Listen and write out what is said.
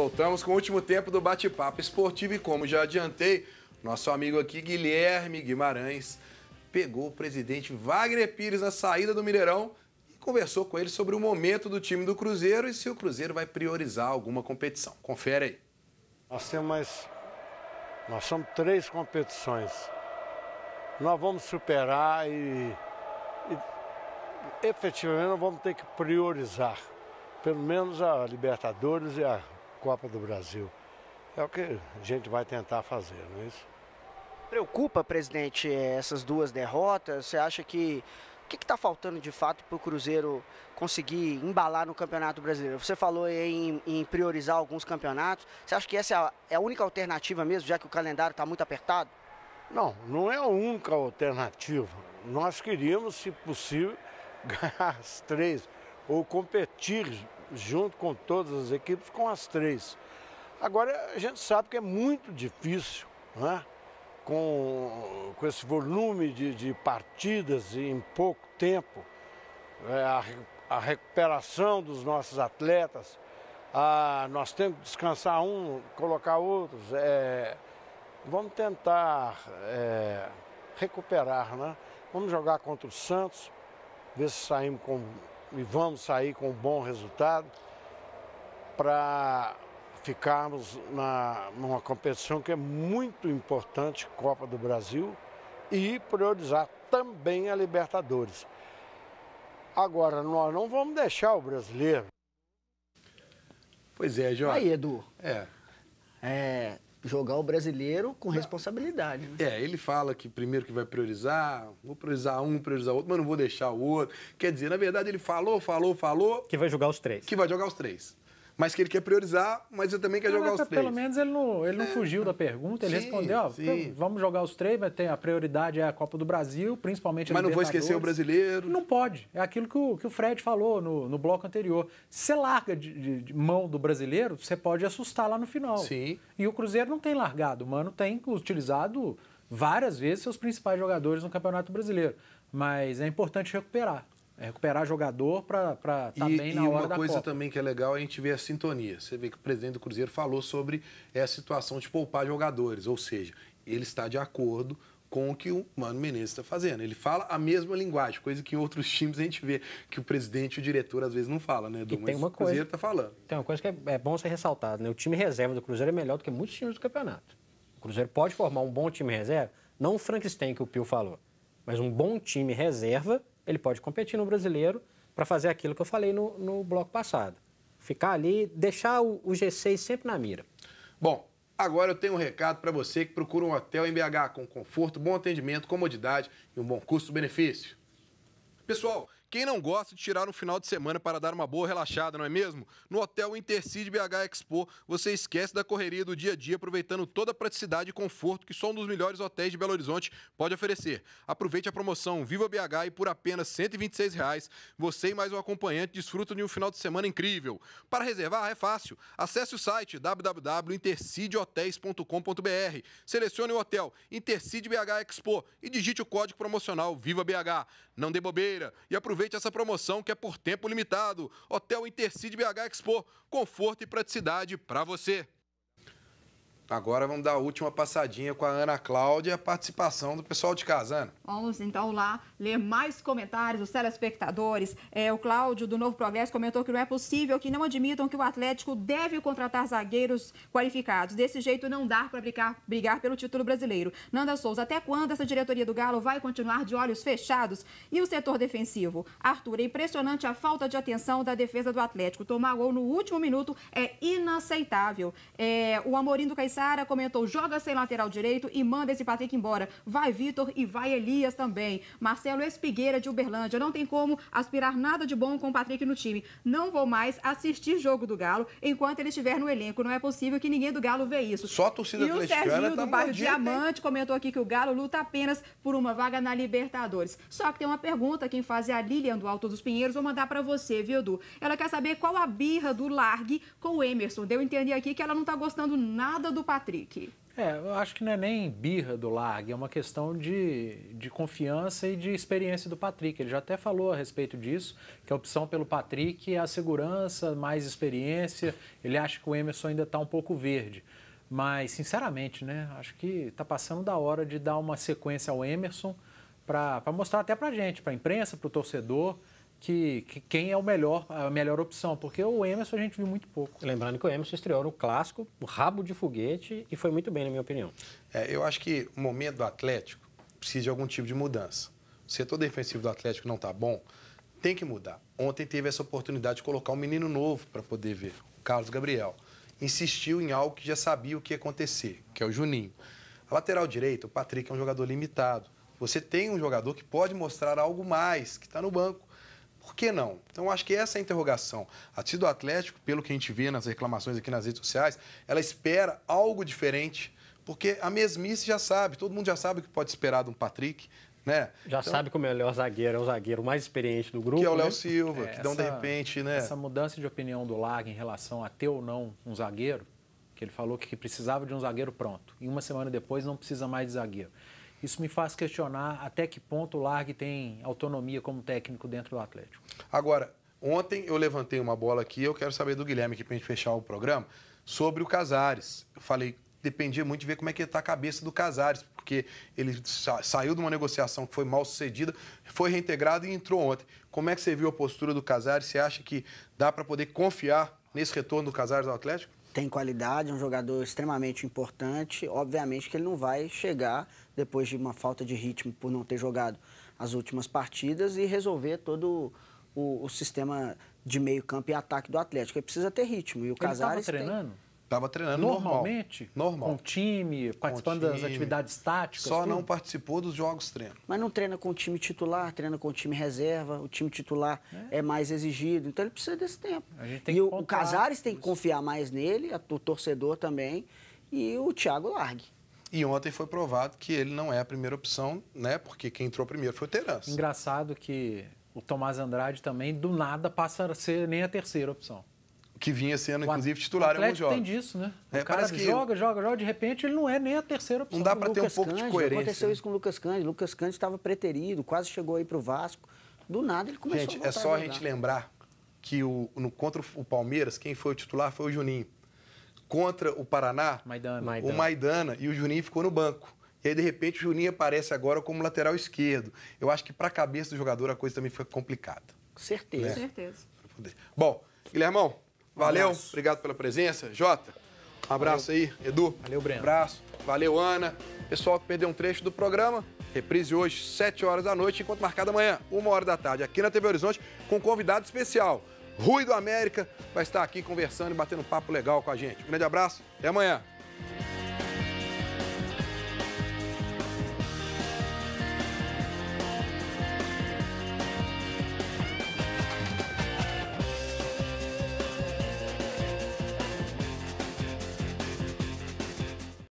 voltamos com o último tempo do bate-papo esportivo e, como já adiantei, nosso amigo aqui, Guilherme Guimarães, pegou o presidente Wagner Pires na saída do Mineirão e conversou com ele sobre o momento do time do Cruzeiro e se o Cruzeiro vai priorizar alguma competição. Confere aí. Nós temos mais. Nós somos três competições. Nós vamos superar e, e efetivamente nós vamos ter que priorizar. Pelo menos a Libertadores e a Copa do Brasil. É o que a gente vai tentar fazer, não é isso? Preocupa, presidente, eh, essas duas derrotas? Você acha que o que está faltando de fato para o Cruzeiro conseguir embalar no Campeonato Brasileiro? Você falou em, em priorizar alguns campeonatos. Você acha que essa é a, é a única alternativa mesmo, já que o calendário está muito apertado? Não, não é a única alternativa. Nós queríamos, se possível, ganhar as três ou competir junto com todas as equipes, com as três. Agora, a gente sabe que é muito difícil, né? com, com esse volume de, de partidas em pouco tempo, é, a, a, recuperação dos nossos atletas, a, nós temos que descansar um, colocar outros. É, vamos tentar é, recuperar, né? Vamos jogar contra o Santos, ver se saímos com e vamos sair com um bom resultado para ficarmos na, numa competição que é muito importante, Copa do Brasil, e priorizar também a Libertadores. Agora, nós não vamos deixar o brasileiro. Pois é, Jorge. Aí, Edu. É. É, jogar o brasileiro com responsabilidade. Né? É, ele fala que primeiro que vai priorizar, vou priorizar um, priorizar outro, mas não vou deixar o outro. Quer dizer, na verdade, ele falou, falou, falou. Que vai jogar os três. Que vai jogar os três mas que ele quer priorizar, mas ele também quer jogar os tá, três. Pelo menos ele não, ele não é. fugiu da pergunta, ele sim, respondeu, ó, ah, então, vamos jogar os três, mas tem, a prioridade é a Copa do Brasil, principalmente a Mas não vou esquecer o brasileiro. Não pode, é aquilo que o, que o Fred falou no, no bloco anterior. Se você larga de, de, de, mão do brasileiro, você pode assustar lá no final. Sim. E o Cruzeiro não tem largado, o Mano tem utilizado várias vezes seus principais jogadores no Campeonato Brasileiro. Mas é importante recuperar. É recuperar jogador para estar tá bem na hora da Copa. E uma coisa também que é legal é a gente ver a sintonia. Você vê que o presidente do Cruzeiro falou sobre essa situação de poupar jogadores, ou seja, ele está de acordo com o que o Mano Menezes está fazendo. Ele fala a mesma linguagem, coisa que em outros times a gente vê que o presidente e o diretor às vezes não fala, né? Do, e tem uma coisa, o Cruzeiro está falando. Tem uma coisa que é, é, bom ser ressaltado né? O time reserva do Cruzeiro é melhor do que muitos times do campeonato. O Cruzeiro pode formar um bom time reserva, não o Frankenstein que o Pio falou, mas um bom time reserva ele pode competir no brasileiro para fazer aquilo que eu falei no, no bloco passado. Ficar ali, deixar o, o G6 sempre na mira. Bom, Agora eu tenho um recado para você que procura um hotel em BH com conforto, bom atendimento, comodidade e um bom custo-benefício. Pessoal, quem não gosta de tirar um final de semana para dar uma boa relaxada, não é mesmo? No Hotel Intercity BH Expo, você esquece da correria do dia a dia, aproveitando toda a praticidade e conforto que só um dos melhores hotéis de Belo Horizonte pode oferecer. Aproveite a promoção Viva BH e por apenas R$ 126, reais, você e mais um acompanhante desfrutam de um final de semana incrível. Para reservar, é fácil. Acesse o site www.intercidehotels.com.br, selecione o hotel Intercide BH Expo e digite o código promocional Viva BH. Não dê bobeira e aproveite Aproveite essa promoção que é por tempo limitado. Hotel Intercity BH Expo. Conforto e praticidade para você. Agora vamos dar a última passadinha com a Ana Cláudia, a participação do pessoal de casa, Ana. Vamos então lá ler mais comentários dos telespectadores. É, o Cláudio, do Novo Progresso, comentou que não é possível que não admitam que o Atlético deve contratar zagueiros qualificados. Desse jeito não dá para brigar, brigar pelo título brasileiro. Nanda Souza, até quando essa diretoria do Galo vai continuar de olhos fechados? E o setor defensivo? Arthur, é impressionante a falta de atenção da defesa do Atlético. Tomar gol no último minuto é inaceitável. É, o Amorim do Caixão Sara comentou: joga sem lateral direito e manda esse Patrick embora. Vai Vitor e vai Elias também. Marcelo Espigueira de Uberlândia. Não tem como aspirar nada de bom com o Patrick no time. Não vou mais assistir jogo do Galo enquanto ele estiver no elenco. Não é possível que ninguém do Galo vê isso. Só a torcida e o tá Serginho tá do bairro Diamante hein? comentou aqui que o Galo luta apenas por uma vaga na Libertadores. Só que tem uma pergunta quem faz é a Lilian do Alto dos Pinheiros. Vou mandar para você, viu, Edu? Ela quer saber qual a birra do Largue com o Emerson. Deu a entender aqui que ela não tá gostando nada do Patrick? É, eu acho que não é nem birra do Lag. é uma questão de, de confiança e de experiência do Patrick. Ele já até falou a respeito disso, que a opção pelo Patrick é a segurança, mais experiência. Ele acha que o Emerson ainda está um pouco verde. Mas, sinceramente, né, acho que está passando da hora de dar uma sequência ao Emerson para mostrar até para gente, para a imprensa, para o torcedor, que, que, quem é o melhor, a melhor opção, porque o Emerson a gente viu muito pouco. Lembrando que o Emerson estreou no clássico, o rabo de foguete, e foi muito bem, na minha opinião. É, eu acho que o momento do Atlético precisa de algum tipo de mudança. O setor defensivo do Atlético não está bom, tem que mudar. Ontem teve essa oportunidade de colocar um menino novo para poder ver, o Carlos Gabriel. Insistiu em algo que já sabia o que ia acontecer, que é o Juninho. A lateral direita, o Patrick é um jogador limitado. Você tem um jogador que pode mostrar algo mais, que está no banco por que não? Então, acho que essa é a interrogação. A torcida do Atlético, pelo que a gente vê nas reclamações aqui nas redes sociais, ela espera algo diferente, porque a mesmice já sabe, todo mundo já sabe o que pode esperar de um Patrick, né? Já então, sabe que o melhor zagueiro é o zagueiro mais experiente do grupo. Que é o né? Léo né? Silva, é, que essa, de repente, né? Essa mudança de opinião do Lag em relação a ter ou não um zagueiro, que ele falou que precisava de um zagueiro pronto. E uma semana depois não precisa mais de zagueiro. Isso me faz questionar até que ponto o Largue tem autonomia como técnico dentro do Atlético. Agora, ontem eu levantei uma bola aqui, eu quero saber do Guilherme aqui para gente fechar o programa, sobre o Casares. Eu falei, dependia muito de ver como é que está a cabeça do Casares, porque ele sa saiu de uma negociação que foi mal sucedida, foi reintegrado e entrou ontem. Como é que você viu a postura do Casares? Você acha que dá para poder confiar nesse retorno do Casares ao Atlético? Tem qualidade, é um jogador extremamente importante. Obviamente que ele não vai chegar depois de uma falta de ritmo por não ter jogado as últimas partidas e resolver todo o, o sistema de meio campo e ataque do Atlético. Ele precisa ter ritmo. E o Casares. Estava treinando? Estava tem... treinando normalmente? Normal. Com time, participando com time. das atividades táticas? Só tudo. não participou dos jogos treino. Mas não treina com o time titular, treina com o time reserva. O time titular é, é mais exigido. Então ele precisa desse tempo. e o, o Casares tem que confiar mais nele, o torcedor também. E o Thiago Largue. E ontem foi provado que ele não é a primeira opção, né? Porque quem entrou primeiro foi o Terence. Engraçado que o Tomás Andrade também, do nada, passa a ser nem a terceira opção. Que vinha sendo, inclusive, titular em alguns jogos. tem disso, né? É, o é, cara que... joga, joga, joga, de repente ele não é nem a terceira opção. Não dá para ter um pouco Cândido, de coerência. Aconteceu isso com o Lucas Cândido. O Lucas Cândido estava preterido, quase chegou aí para o Vasco. Do nada ele começou gente, a Gente, é só a, a gente lembrar que o, no, contra o Palmeiras, quem foi o titular foi o Juninho contra o Paraná, Maidana. Maidana. o Maidana, e o Juninho ficou no banco. E aí, de repente, o Juninho aparece agora como lateral esquerdo. Eu acho que para a cabeça do jogador a coisa também fica complicada. Com certeza. Né? Com certeza. Bom, Guilhermão, valeu. Um obrigado pela presença. Jota, um abraço valeu. aí. Edu, valeu, Breno. Um abraço. Valeu, Ana. Pessoal que perdeu um trecho do programa, reprise hoje, 7 horas da noite, enquanto marcado amanhã, 1 hora da tarde, aqui na TV Horizonte, com um convidado especial. Rui do América, vai estar aqui conversando e batendo papo legal com a gente. Um grande abraço, até amanhã.